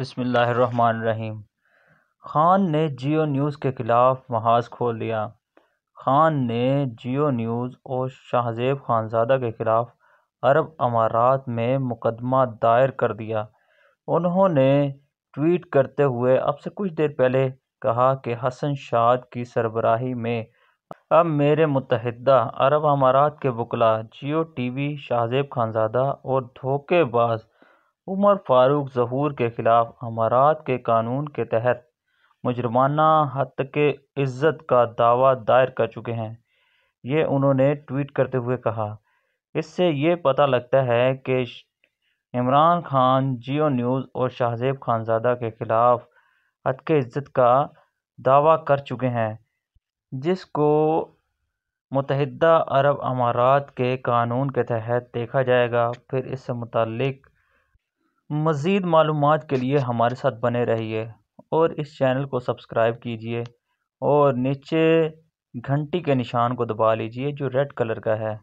बसमीम खान ने जियो न्यूज़ के ख़िलाफ़ महाज खोल दिया खान ने जियो न्यूज़ और शाहजेब खानजादा के ख़िलाफ़ अरब अमारात में मुकदमा दायर कर दिया उन्होंने ट्वीट करते हुए अब से कुछ देर पहले कहा कि हसन शाद की सरबराही में अब मेरे मुतहदा अरब अमारात के वकला जियो टीवी शाहजेब खानजादा और धोखेबाज उमर फारूक जहूर के खिलाफ अमारात के कानून के तहत मुजरमाना के इज़्ज़त का दावा दायर कर चुके हैं ये उन्होंने ट्वीट करते हुए कहा इससे ये पता लगता है कि इमरान खान जियो न्यूज़ और शाहजेब खानजादा के खिलाफ के इज़्ज़त का दावा कर चुके हैं जिसको मुतहदा अरब अमारात के कानून के तहत देखा जाएगा फिर इससे मुतलक मज़ीद मालूम के लिए हमारे साथ बने रहिए और इस चैनल को सब्सक्राइब कीजिए और नीचे घंटी के निशान को दबा लीजिए जो रेड कलर का है